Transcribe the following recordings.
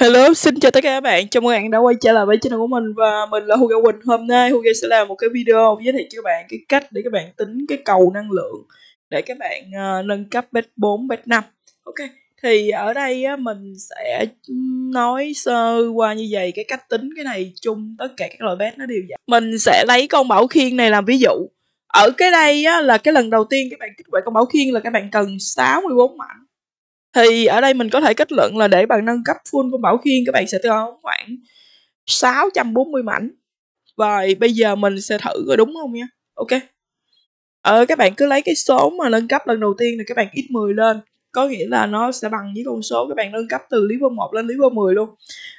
Hello, xin chào tất cả các bạn. Chào mừng các bạn đã quay trở lại với channel của mình và mình là Hugo Quỳnh. Hôm nay Hugo sẽ làm một cái video giới thiệu cho các bạn cái cách để các bạn tính cái cầu năng lượng để các bạn uh, nâng cấp bet 4, bet 5. Ok, thì ở đây á, mình sẽ nói sơ qua như vậy cái cách tính cái này chung tất cả các loại bet nó đều vậy. Mình sẽ lấy con bảo khiên này làm ví dụ. Ở cái đây á, là cái lần đầu tiên các bạn kích hoạt con bảo khiên là các bạn cần 64 mảnh thì ở đây mình có thể kết luận là để bạn nâng cấp full của Bảo Khiên các bạn sẽ tiêu khoảng 640 mảnh và bây giờ mình sẽ thử coi đúng không nha ok ờ, các bạn cứ lấy cái số mà nâng cấp lần đầu tiên là các bạn ít 10 lên có nghĩa là nó sẽ bằng với con số các bạn nâng cấp từ level 1 lên level 10 luôn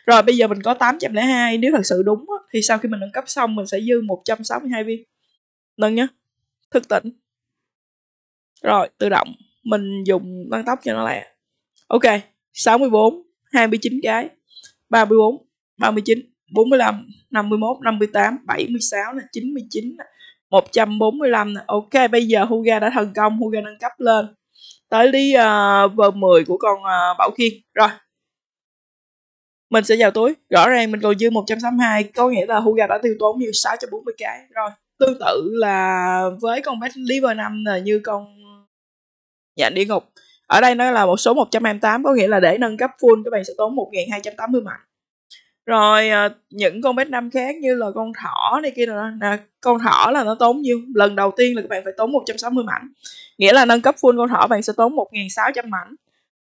rồi bây giờ mình có 802 nếu thật sự đúng thì sau khi mình nâng cấp xong mình sẽ dư 162 viên nâng nhá thức tỉnh rồi tự động mình dùng tăng tốc cho nó lại Ok, 64, 29 cái, 34, 39, 45, 51, 58, 76 nè, 99 nè, 145 nè. Ok, bây giờ Huga đã thành công, Huga nâng cấp lên. Tới đi uh, vờ 10 của con uh, Bảo Khiên. Rồi. Mình sẽ vào túi. Rõ ràng mình còn dư 162, có nghĩa là Huga đã tiêu tốn nhiều 640 cái. Rồi, tương tự là với con Best Liver 5 là như con Nhạn dạ Địa Ngục ở đây nó là một số 128 có nghĩa là để nâng cấp full các bạn sẽ tốn 1280 mạnh rồi ờ, những con bét năm khác như là con thỏ này kia là, là con thỏ là nó tốn nhiêu lần đầu tiên là các bạn phải tốn 160 mảnh nghĩa là nâng cấp full con thỏ bạn sẽ tốn 1600 600 mảnh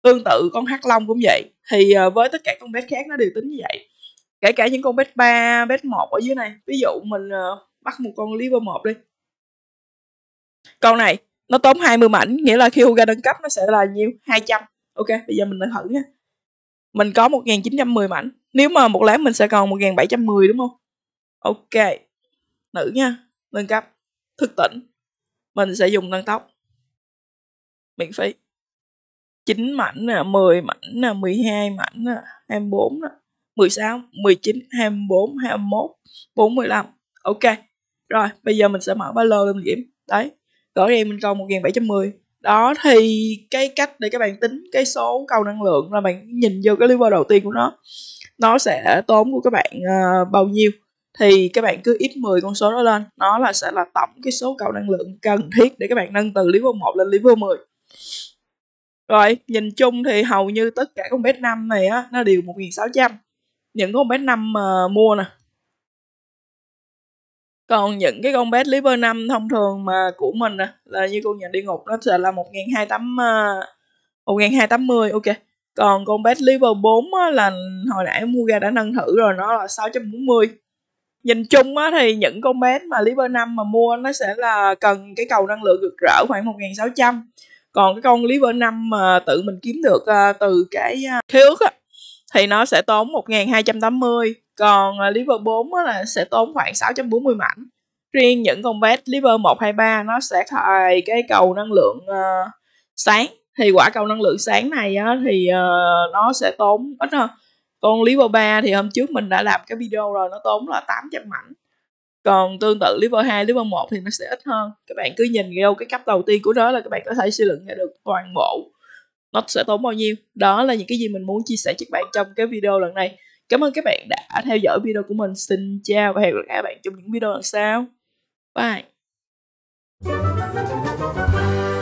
tương tự con hắc long cũng vậy thì ờ, với tất cả con bét khác nó đều tính như vậy kể cả những con bét 3, bét 1 ở dưới này ví dụ mình ờ, bắt một con liver một đi con này nó tóm 20 mảnh nghĩa là khi Huga nâng cấp nó sẽ là nhiêu 200 ok bây giờ mình thử nha mình có 1910 mảnh nếu mà một lát mình sẽ còn 1710 đúng không ok nữ nha nâng cấp thức tỉnh mình sẽ dùng nâng tóc miễn phí 9 mảnh nè, 10 mảnh nè, 12 mảnh nè, 24 nè, 16, 19, 24, 21, 45. Ok. Rồi, bây giờ mình sẽ mở ba lô lên điểm Đấy, gửi em mình câu 1710 đó thì cái cách để các bạn tính cái số cầu năng lượng là bạn nhìn vô cái level đầu tiên của nó nó sẽ tốn của các bạn uh, bao nhiêu thì các bạn cứ ít 10 con số đó lên nó là sẽ là tổng cái số cầu năng lượng cần thiết để các bạn nâng từ level 1 lên level 10 rồi nhìn chung thì hầu như tất cả con bet 5 này á nó đều 1600 những con bet 5 uh, mua nè còn những cái con bet level 5 thông thường mà của mình à, là như con nhà đi ngục nó sẽ là một à, một nghìn nghìn hai hai trăm trăm mười ok còn con bet level 4 á, là hồi nãy mua ra đã nâng thử rồi nó là 640 nhìn chung á, thì những con bet mà level 5 mà mua nó sẽ là cần cái cầu năng lượng rực rỡ khoảng 1600 còn cái con level 5 mà tự mình kiếm được à, từ cái à, khế ước á, thì nó sẽ tốn 1280 còn à, liver 4 là sẽ tốn khoảng 640 mảnh riêng những con 1 liver 3 nó sẽ thay cái cầu năng lượng uh, sáng thì quả cầu năng lượng sáng này á, thì uh, nó sẽ tốn ít hơn còn liver 3 thì hôm trước mình đã làm cái video rồi nó tốn là 800 mảnh còn tương tự liver 2, liver 1 thì nó sẽ ít hơn các bạn cứ nhìn vô cái cấp đầu tiên của nó là các bạn có thể suy luận ra được toàn bộ nó sẽ tốn bao nhiêu đó là những cái gì mình muốn chia sẻ với các bạn trong cái video lần này cảm ơn các bạn đã theo dõi video của mình xin chào và hẹn gặp lại các bạn trong những video lần sau bye